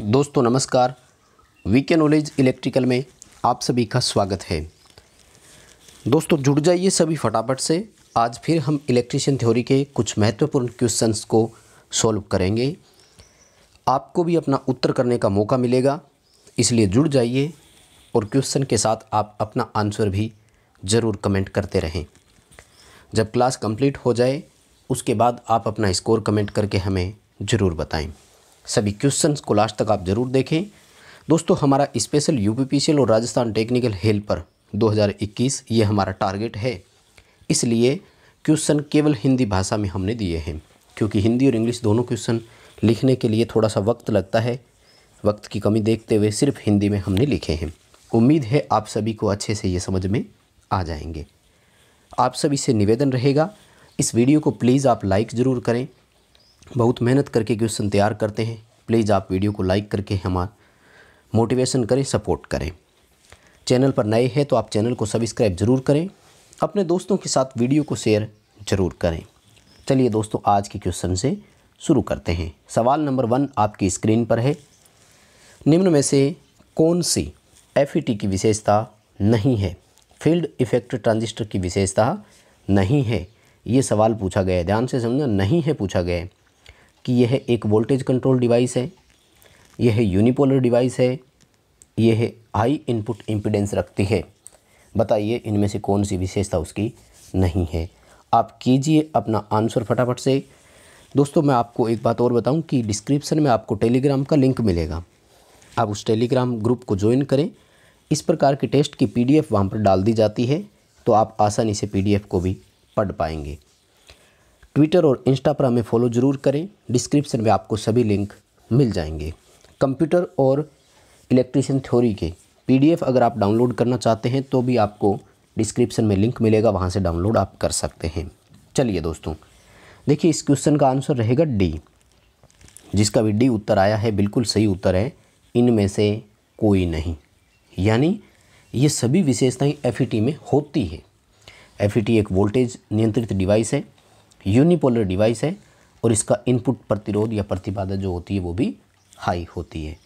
दोस्तों नमस्कार VK knowledge electrical में आप सभी का स्वागत है दोस्तों जुड़ जाइए सभी फटाफट से आज फिर हम इलेक्ट्रिशियन थ्योरी के कुछ महत्वपूर्ण क्वेश्चंस को सॉल्व करेंगे आपको भी अपना उत्तर करने का मौका मिलेगा इसलिए जुड़ जाइए और क्वेश्चन के साथ आप अपना आंसर भी ज़रूर कमेंट करते रहें जब क्लास कंप्लीट हो जाए उसके बाद आप अपना स्कोर कमेंट करके हमें ज़रूर बताएं सभी क्वेश्चन को लास्ट तक आप ज़रूर देखें दोस्तों हमारा स्पेशल यूपीपीसीएल और राजस्थान टेक्निकल हेल्पर 2021 ये हमारा टारगेट है इसलिए क्वेश्चन केवल हिंदी भाषा में हमने दिए हैं क्योंकि हिंदी और इंग्लिश दोनों क्वेश्चन लिखने के लिए थोड़ा सा वक्त लगता है वक्त की कमी देखते हुए सिर्फ हिंदी में हमने लिखे हैं उम्मीद है आप सभी को अच्छे से ये समझ में आ जाएंगे आप सभी से निवेदन रहेगा इस वीडियो को प्लीज़ आप लाइक ज़रूर करें बहुत मेहनत करके क्वेश्चन तैयार करते हैं प्लीज़ आप वीडियो को लाइक करके हमारा मोटिवेशन करें सपोर्ट करें चैनल पर नए हैं तो आप चैनल को सब्सक्राइब ज़रूर करें अपने दोस्तों के साथ वीडियो को शेयर ज़रूर करें चलिए दोस्तों आज के क्वेश्चन से शुरू करते हैं सवाल नंबर वन आपकी स्क्रीन पर है निम्न में से कौन सी एफ e की विशेषता नहीं है फील्ड इफेक्ट ट्रांजिस्टर की विशेषता नहीं है ये सवाल पूछा गया है ध्यान से समझना नहीं है पूछा गया है कि यह एक वोल्टेज कंट्रोल डिवाइस है यह यूनिपोलर डिवाइस है यह हाई इनपुट इम्पिडेंस रखती है बताइए इनमें से कौन सी विशेषता उसकी नहीं है आप कीजिए अपना आंसर फटाफट से दोस्तों मैं आपको एक बात और बताऊं कि डिस्क्रिप्शन में आपको टेलीग्राम का लिंक मिलेगा आप उस टेलीग्राम ग्रुप को ज्वाइन करें इस प्रकार के टेस्ट की पीडीएफ वहाँ पर डाल दी जाती है तो आप आसानी से पीडीएफ को भी पढ़ पाएंगे ट्विटर और इंस्टा पर हमें फॉलो ज़रूर करें डिस्क्रिप्शन में आपको सभी लिंक मिल जाएंगे कंप्यूटर और इलेक्ट्रिशियन थ्योरी के पीडीएफ अगर आप डाउनलोड करना चाहते हैं तो भी आपको डिस्क्रिप्शन में लिंक मिलेगा वहाँ से डाउनलोड आप कर सकते हैं चलिए दोस्तों देखिए इस क्वेश्चन का आंसर रहेगा डी जिसका भी डी उत्तर आया है बिल्कुल सही उत्तर है इनमें से कोई नहीं यानी ये सभी विशेषताएं एफ e में होती है एफ e एक वोल्टेज नियंत्रित डिवाइस है यूनिपोलर डिवाइस है और इसका इनपुट प्रतिरोध या प्रतिबाधा जो होती है वो भी हाई होती है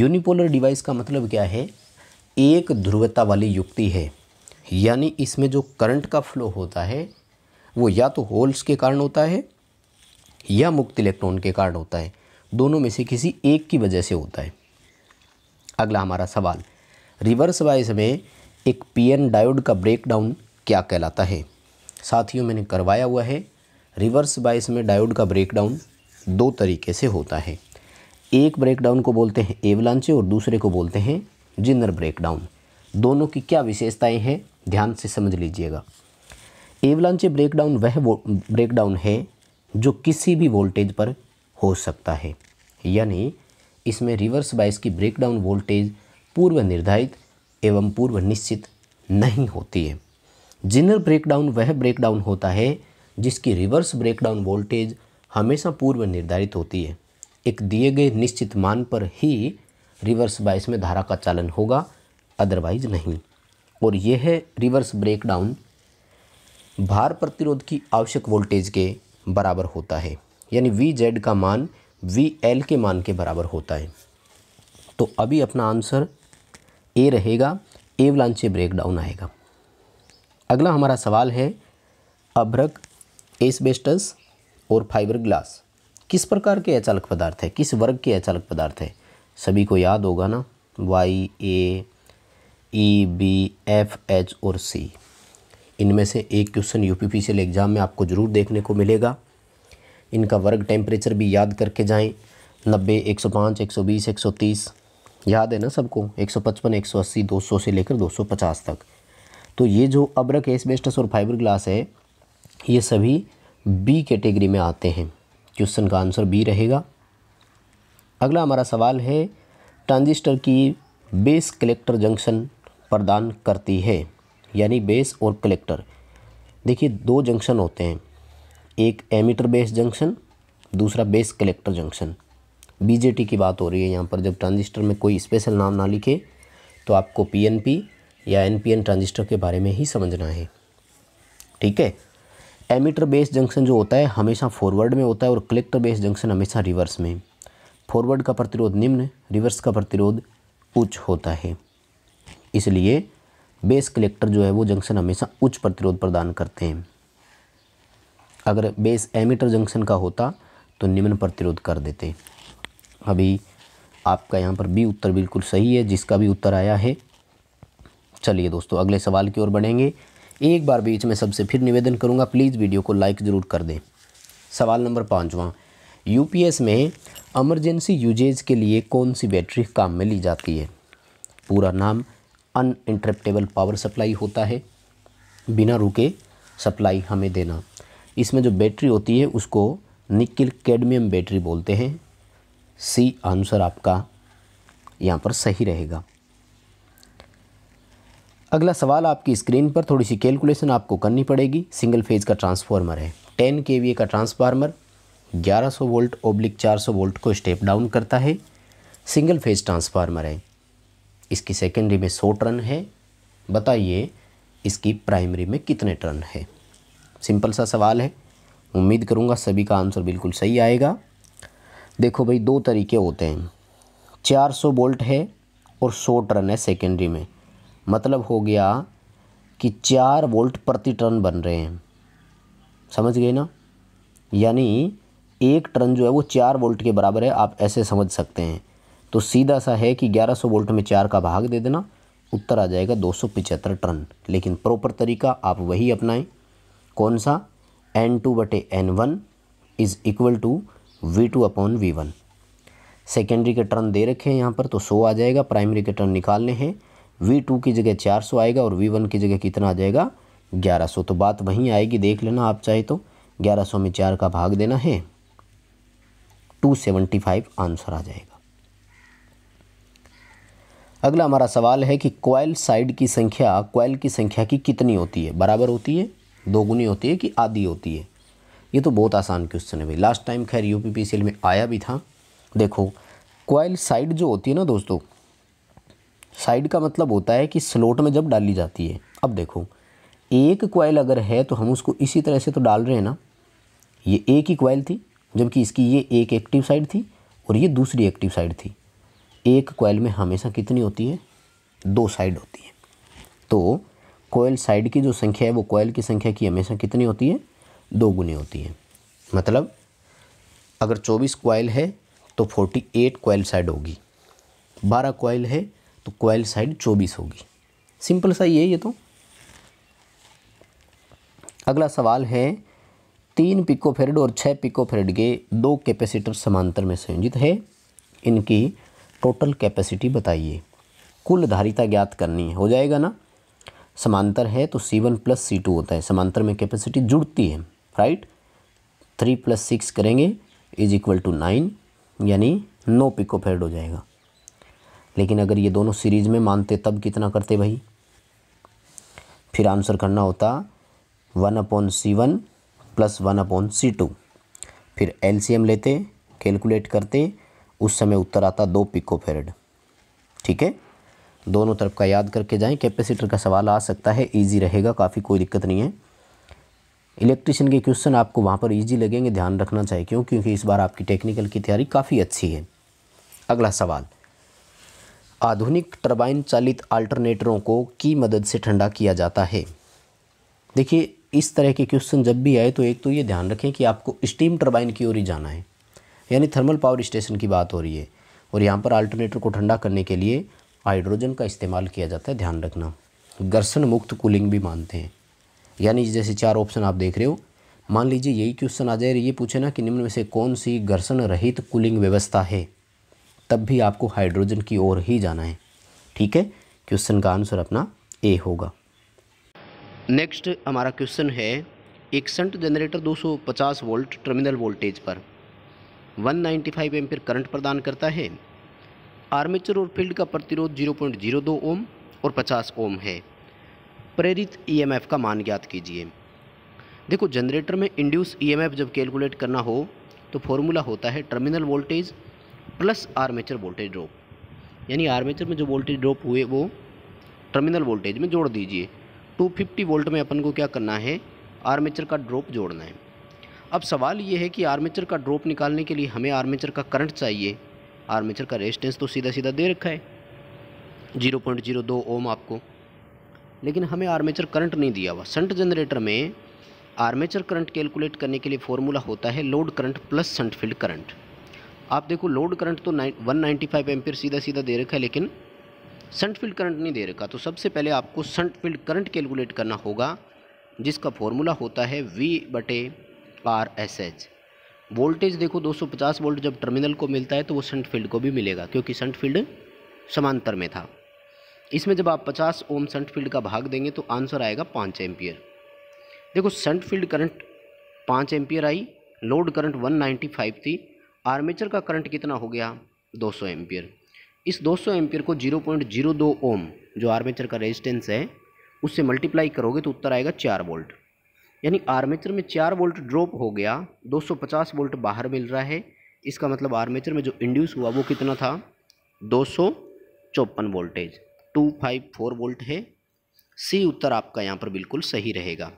यूनिपोलर डिवाइस का मतलब क्या है एक ध्रुवता वाली युक्ति है यानी इसमें जो करंट का फ्लो होता है वो या तो होल्स के कारण होता है या मुक्त इलेक्ट्रॉन के कारण होता है दोनों में से किसी एक की वजह से होता है अगला हमारा सवाल रिवर्स वाइज में एक पीएन डायोड का ब्रेकडाउन क्या कहलाता है साथियों मैंने करवाया हुआ है रिवर्स बाइस में डायोड का ब्रेकडाउन दो तरीके से होता है एक ब्रेकडाउन को बोलते हैं एवलांचे और दूसरे को बोलते हैं जिनर ब्रेकडाउन दोनों की क्या विशेषताएं हैं ध्यान से समझ लीजिएगा एवलांचे ब्रेकडाउन वह ब्रेकडाउन है जो किसी भी वोल्टेज पर हो सकता है यानी इसमें रिवर्स बाइस की ब्रेकडाउन वोल्टेज पूर्व निर्धारित एवं पूर्व निश्चित नहीं होती है जिनर ब्रेकडाउन वह ब्रेकडाउन होता है जिसकी रिवर्स ब्रेकडाउन वोल्टेज हमेशा पूर्व निर्धारित होती है एक दिए गए निश्चित मान पर ही रिवर्स बाइस में धारा का चालन होगा अदरवाइज नहीं और यह है रिवर्स ब्रेकडाउन भार प्रतिरोध की आवश्यक वोल्टेज के बराबर होता है यानी वी जेड का मान वी एल के मान के बराबर होता है तो अभी अपना आंसर ए रहेगा एवलांचे ब्रेकडाउन आएगा अगला हमारा सवाल है अभ्रक एसबेस्टस और फाइबर ग्लास किस प्रकार के अचालक पदार्थ है किस वर्ग के अचालक पदार्थ है सभी को याद होगा ना Y A E B F H और सी इनमें से एक क्वेश्चन यूपीपीसीएल एग्ज़ाम में आपको ज़रूर देखने को मिलेगा इनका वर्ग टेम्परेचर भी याद करके जाएं नब्बे एक सौ पाँच एक सौ बीस एक सौ तीस याद है ना सबको एक सौ पचपन एक सौ अस्सी दो सौ से लेकर दो सौ पचास तक तो ये जो अब्रक एसबेस्टस और फाइबर ग्लास है ये सभी बी कैटेगरी में आते हैं क्वेश्चन का आंसर बी रहेगा अगला हमारा सवाल है ट्रांजिस्टर की बेस कलेक्टर जंक्शन प्रदान करती है यानी बेस और कलेक्टर देखिए दो जंक्शन होते हैं एक एमिटर बेस जंक्शन दूसरा बेस कलेक्टर जंक्शन बीजेटी की बात हो रही है यहाँ पर जब ट्रांजिस्टर में कोई स्पेशल नाम ना लिखे तो आपको पीएनपी या एनपीएन ट्रांजिस्टर के बारे में ही समझना है ठीक है एमीटर बेस जंक्शन जो होता है हमेशा फॉरवर्ड में होता है और कलेक्टर तो बेस जंक्शन हमेशा रिवर्स में फॉरवर्ड का प्रतिरोध निम्न रिवर्स का प्रतिरोध उच्च होता है इसलिए बेस कलेक्टर जो है वो जंक्शन हमेशा उच्च प्रतिरोध प्रदान करते हैं अगर बेस एमीटर जंक्शन का होता तो निम्न प्रतिरोध कर देते अभी आपका यहाँ पर बी उत्तर बिल्कुल सही है जिसका भी उत्तर आया है चलिए दोस्तों अगले सवाल की ओर बढ़ेंगे एक बार बीच में सबसे फिर निवेदन करूँगा प्लीज़ वीडियो को लाइक ज़रूर कर दें सवाल नंबर पाँचवा यू में एमरजेंसी यूजेज के लिए कौन सी बैटरी काम में ली जाती है पूरा नाम अन इंटरप्टेबल पावर सप्लाई होता है बिना रुके सप्लाई हमें देना इसमें जो बैटरी होती है उसको निकिल कैडमियम बैटरी बोलते हैं सी आंसर आपका यहाँ पर सही रहेगा अगला सवाल आपकी स्क्रीन पर थोड़ी सी कैलकुलेशन आपको करनी पड़ेगी सिंगल फेज का ट्रांसफार्मर है टेन के का ट्रांसफार्मर 1100 वोल्ट ओब्लिक 400 वोल्ट को स्टेप डाउन करता है सिंगल फेज ट्रांसफार्मर है इसकी सेकेंडरी में 100 टर्न है बताइए इसकी प्राइमरी में कितने टर्न है सिंपल सा सवाल है उम्मीद करूँगा सभी का आंसर बिल्कुल सही आएगा देखो भाई दो तरीके होते हैं चार वोल्ट है और सौ टर्न है सेकेंडरी में मतलब हो गया कि चार वोल्ट प्रति टर्न बन रहे हैं समझ गए ना यानी एक टर्न जो है वो चार वोल्ट के बराबर है आप ऐसे समझ सकते हैं तो सीधा सा है कि 1100 वोल्ट में चार का भाग दे देना उत्तर आ जाएगा दो टर्न लेकिन प्रॉपर तरीका आप वही अपनाएं कौन सा एन टू बटे N one is equal to V two upon V one secondary के टर्न दे रखे हैं यहाँ पर तो सौ आ जाएगा प्राइमरी के टर्न निकालने हैं वी टू की जगह चार सौ आएगा और वी वन की जगह कितना आ जाएगा ग्यारह सौ तो बात वहीं आएगी देख लेना आप चाहे तो ग्यारह सौ में चार का भाग देना है टू सेवेंटी फाइव आंसर आ जाएगा अगला हमारा सवाल है कि क्वाइल साइड की संख्या क्वाइल की संख्या की कितनी होती है बराबर होती है दोगुनी होती है कि आधी होती है ये तो बहुत आसान क्वेश्चन है भाई लास्ट टाइम खैर यू में आया भी था देखो क्वाइल साइड जो होती है ना दोस्तों साइड का मतलब होता है कि स्लोट में जब डाली जाती है अब देखो एक क्वाइल अगर है तो हम उसको इसी तरह से तो डाल रहे हैं ना ये एक ही क्वाइल थी जबकि इसकी ये एक एक्टिव साइड थी और ये दूसरी एक्टिव साइड थी एक क्वाइल में हमेशा कितनी होती है दो साइड होती है तो कोयल साइड की जो संख्या है वो कोयल की संख्या की हमेशा कितनी होती है दो गुनी होती है मतलब अगर 24 कोयल है तो 48 कोयल साइड होगी 12 कोयल है तो कॉयल साइड चौबीस होगी सिंपल सा है ये तो अगला सवाल है तीन पिकोफेरड और छः पिकोफेरड के दो कैपेसिटर समांतर में संयोजित है इनकी टोटल कैपेसिटी बताइए कुल धारिता ज्ञात करनी है हो जाएगा ना समांतर है तो C1 one plus C to होता है समांतर में कैपेसिटी जुड़ती है राइट थ्री प्लस सिक्स करेंगे इज इक्वल टू नाइन यानी नौ पिकोफेरड हो जाएगा लेकिन अगर ये दोनों सीरीज में मानते तब कितना करते भाई फिर आंसर करना होता one upon C one plus one upon C two फिर एम लेते कैलकुलेट करते उस समय उत्तर आता दो पिको फेरेड ठीक है दोनों तरफ का याद करके जाएं कैपेसिटर का सवाल आ सकता है इजी रहेगा काफ़ी कोई दिक्कत नहीं है इलेक्ट्रिशियन के क्वेश्चन आपको वहाँ पर इजी लगेंगे ध्यान रखना चाहिए क्यों क्योंकि इस बार आपकी टेक्निकल की तैयारी काफ़ी अच्छी है अगला सवाल आधुनिक टरबाइन चालित अल्टरनेटरों को की मदद से ठंडा किया जाता है देखिए इस तरह के क्वेश्चन जब भी आए तो एक तो ये ध्यान रखें कि आपको स्टीम टरबाइन की ओर ही जाना है यानी थर्मल पावर स्टेशन की बात हो रही है और यहाँ पर अल्टरनेटर को ठंडा करने के लिए हाइड्रोजन का इस्तेमाल किया जाता है ध्यान रखना घर्षण मुक्त कूलिंग भी मानते हैं यानी जैसे चार ऑप्शन आप देख रहे हो मान लीजिए यही क्वेश्चन आ जाए ये पूछे ना कि निम्न में से कौन सी घर्षण रहित कूलिंग व्यवस्था है तब भी आपको हाइड्रोजन की ओर ही जाना है ठीक है क्वेश्चन का आंसर अपना ए होगा नेक्स्ट हमारा क्वेश्चन है एक shunt generator 250 volt terminal voltage पर 195 नाइन्टी करंट प्रदान करता है आर्मेचर और फील्ड का प्रतिरोध 0.02 ओम और 50 ओम है प्रेरित ईएमएफ e का मान ज्ञात कीजिए देखो जनरेटर में इंड्यूस ईएमएफ e जब कैलकुलेट करना हो तो फॉर्मूला होता है terminal voltage plus armature voltage drop यानी आर्मेचर में जो वोल्टेज ड्रॉप हुए वो टर्मिनल वोल्टेज में जोड़ दीजिए 250 वोल्ट में अपन को क्या करना है आर्मेचर का ड्रॉप जोड़ना है अब सवाल ये है कि आर्मेचर का ड्रॉप निकालने के लिए हमें आर्मेचर का करंट चाहिए आर्मेचर का रेजिस्टेंस तो सीधा सीधा दे रखा है 0.02 ओम आपको लेकिन हमें आर्मेचर करंट नहीं दिया हुआ संट जनरेटर में आर्मेचर करंट कैलकुलेट करने के लिए फॉर्मूला होता है load current plus shunt field current आप देखो लोड करंट तो nine one ninety five ampere सीधा सीधा दे रखा है लेकिन सन्ट फील्ड करंट नहीं दे रखा तो सबसे पहले आपको सन्ट फील्ड करंट कैलकुलेट करना होगा जिसका फॉर्मूला होता है वी बटे आर एस एच वोल्टेज देखो 250 वोल्ट जब टर्मिनल को मिलता है तो वो सन्ट फील्ड को भी मिलेगा क्योंकि सन्ट फील्ड समांतर में था इसमें जब आप 50 ओम सन्ट फील्ड का भाग देंगे तो आंसर आएगा पाँच एम्पियर देखो सन्ट फील्ड करंट पाँच एम्पियर आई लोड करंट 195 थी आर्मेचर का करंट कितना हो गया 200 सौ इस 200 सौ को 0.02 ओम जो आर्मेचर का रेजिस्टेंस है उससे मल्टीप्लाई करोगे तो उत्तर आएगा चार वोल्ट यानी आर्मेचर में चार वोल्ट ड्रॉप हो गया 250 वोल्ट बाहर मिल रहा है इसका मतलब आर्मेचर में जो इंड्यूस हुआ वो कितना था दो voltage two five four volt है सी उत्तर आपका यहाँ पर बिल्कुल सही रहेगा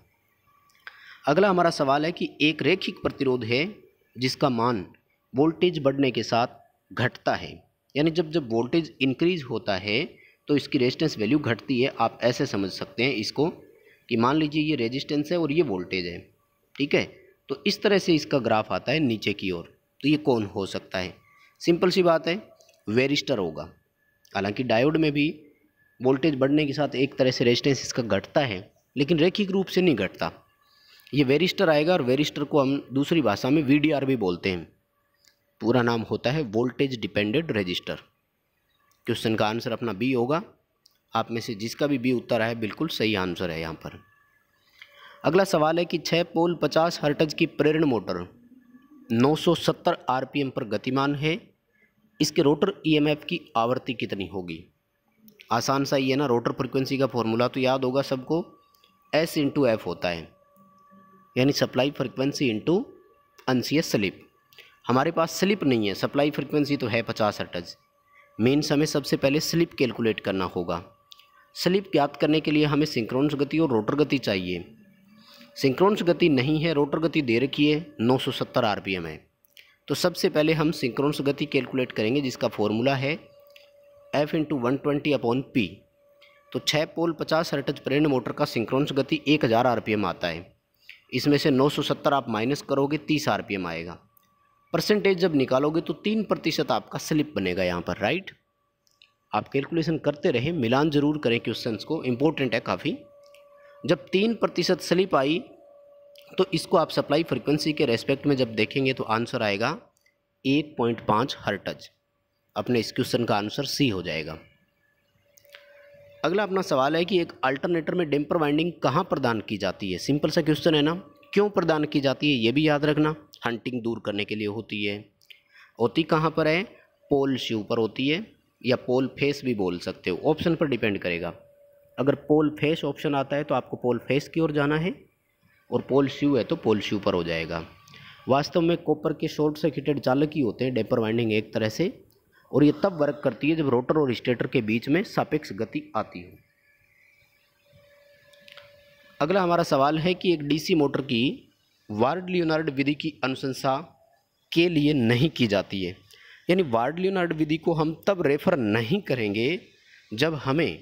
अगला हमारा सवाल है कि एक रैखिक प्रतिरोध है जिसका मान वोल्टेज बढ़ने के साथ घटता है यानी जब जब वोल्टेज इंक्रीज होता है तो इसकी रेजिस्टेंस वैल्यू घटती है आप ऐसे समझ सकते हैं इसको कि मान लीजिए ये रेजिस्टेंस है और ये वोल्टेज है ठीक है तो इस तरह से इसका ग्राफ आता है नीचे की ओर तो ये कौन हो सकता है सिंपल सी बात है वेरिस्टर होगा हालांकि डायोड में भी वोल्टेज बढ़ने के साथ एक तरह से रेजिस्टेंस इसका घटता है लेकिन रैखिक रूप से नहीं घटता ये वेरिस्टर आएगा और वेरिस्टर को हम दूसरी भाषा में वी भी बोलते हैं पूरा नाम होता है वोल्टेज डिपेंडेड रजिस्टर क्वेश्चन का आंसर अपना बी होगा आप में से जिसका भी बी उत्तर आए बिल्कुल सही आंसर है यहाँ पर अगला सवाल है कि छः पोल पचास हर्टज की प्रेरण मोटर 970 आरपीएम पर गतिमान है इसके रोटर ईएमएफ e की आवृत्ति कितनी होगी आसान सा ये ना रोटर फ्रिक्वेंसी का फॉर्मूला तो याद होगा सबको एस इंटू एफ होता है यानी सप्लाई फ्रिक्वेंसी इंटू अनसीएस स्लिप हमारे पास स्लिप नहीं है सप्लाई फ्रिक्वेंसी तो है पचास हर्टज मेन्स हमें सबसे पहले स्लिप कैलकुलेट करना होगा स्लिप ज्ञात करने के लिए हमें सिंक्रोनस गति और रोटर गति चाहिए सिंक्रोनस गति नहीं है रोटर गति दे रखी है 970 एम है तो सबसे पहले हम सिंक्रोनस गति कैलकुलेट करेंगे जिसका फॉर्मूला है F into one twenty upon P तो छः पोल पचास हर्टज प्रेरण मोटर का सिंक्रोनस गति एक हज़ार आर आता है इसमें से 970 आप माइनस करोगे 30 एम आएगा परसेंटेज जब निकालोगे तो तीन प्रतिशत आपका स्लिप बनेगा यहाँ पर राइट आप कैलकुलेशन करते रहे मिलान ज़रूर करें क्वेश्चन को इम्पोर्टेंट है काफ़ी जब तीन प्रतिशत स्लिप आई तो इसको आप सप्लाई फ्रिक्वेंसी के रेस्पेक्ट में जब देखेंगे तो आंसर आएगा एक पॉइंट पाँच हर टच अपने इस क्वेश्चन का आंसर सी हो जाएगा अगला अपना सवाल है कि एक अल्टरनेटर में डेम्पर वाइंडिंग कहाँ प्रदान की जाती है सिंपल सा क्वेश्चन है ना क्यों प्रदान की जाती है ये भी याद रखना हंटिंग दूर करने के लिए होती है होती कहाँ पर है पोल से ऊपर होती है या पोल फेस भी बोल सकते हो ऑप्शन पर डिपेंड करेगा अगर पोल फेस ऑप्शन आता है तो आपको पोल फेस की ओर जाना है और पोल शिव है तो पोल शिव पर हो जाएगा वास्तव में कॉपर के शॉर्ट सर्किटेड चालक ही होते हैं डेपर वाइंडिंग एक तरह से और ये तब वर्क करती है जब रोटर और स्टेटर के बीच में सापेक्ष गति आती हो अगला हमारा सवाल है कि एक डीसी मोटर की वार्ड लियोनार्ड विधि की अनुशंसा के लिए नहीं की जाती है यानी वार्ड लियोनार्ड विधि को हम तब रेफ़र नहीं करेंगे जब हमें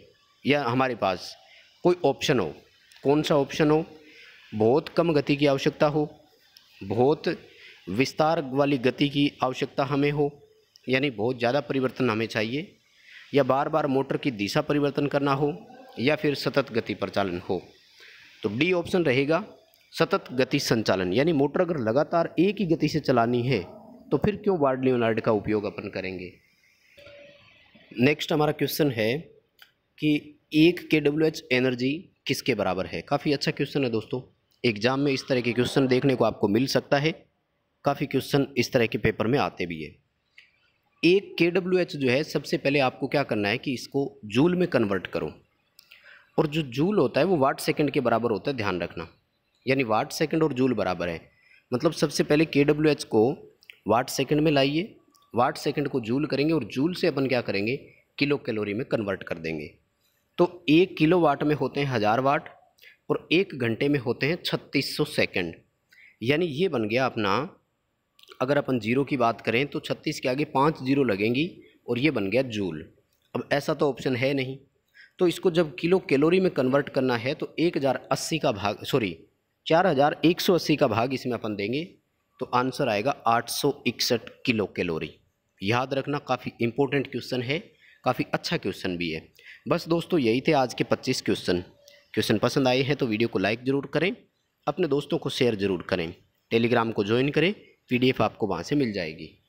या हमारे पास कोई ऑप्शन हो कौन सा ऑप्शन हो बहुत कम गति की आवश्यकता हो बहुत विस्तार वाली गति की आवश्यकता हमें हो यानी बहुत ज़्यादा परिवर्तन हमें चाहिए या बार बार मोटर की दिशा परिवर्तन करना हो या फिर सतत गति प्रचालन हो तो डी ऑप्शन रहेगा सतत गति संचालन यानी मोटर अगर लगातार एक ही गति से चलानी है तो फिर क्यों वार्ड लियोनार्ड का उपयोग अपन करेंगे नेक्स्ट हमारा क्वेश्चन है कि एक के डब्ल्यू एच एनर्जी किसके बराबर है काफ़ी अच्छा क्वेश्चन है दोस्तों एग्जाम में इस तरह के क्वेश्चन देखने को आपको मिल सकता है काफ़ी क्वेश्चन इस तरह के पेपर में आते भी है एक के डब्ल्यू एच जो है सबसे पहले आपको क्या करना है कि इसको जूल में कन्वर्ट करो और जो जूल होता है वो वाट सेकंड के बराबर होता है ध्यान रखना यानी वाट सेकंड और जूल बराबर है मतलब सबसे पहले के डब्ल्यू एच को वाट सेकंड में लाइए वाट सेकंड को जूल करेंगे और जूल से अपन क्या करेंगे किलो कैलोरी में कन्वर्ट कर देंगे तो एक किलो वाट में होते हैं हज़ार वाट और एक घंटे में होते हैं छत्तीस सौ सेकेंड यानी ये बन गया अपना अगर अपन जीरो की बात करें तो छत्तीस के आगे पाँच जीरो लगेंगी और ये बन गया जूल अब ऐसा तो ऑप्शन है नहीं तो इसको जब किलो कैलोरी में कन्वर्ट करना है तो एक हज़ार अस्सी का भाग सॉरी चार हज़ार एक सौ अस्सी का भाग इसमें अपन देंगे तो आंसर आएगा आठ सौ इकसठ किलो कैलोरी याद रखना काफ़ी इम्पोर्टेंट क्वेश्चन है काफ़ी अच्छा क्वेश्चन भी है बस दोस्तों यही थे आज के पच्चीस क्वेश्चन क्वेश्चन पसंद आए हैं तो वीडियो को लाइक ज़रूर करें अपने दोस्तों को शेयर ज़रूर करें टेलीग्राम को ज्वाइन करें पीडीएफ आपको वहाँ से मिल जाएगी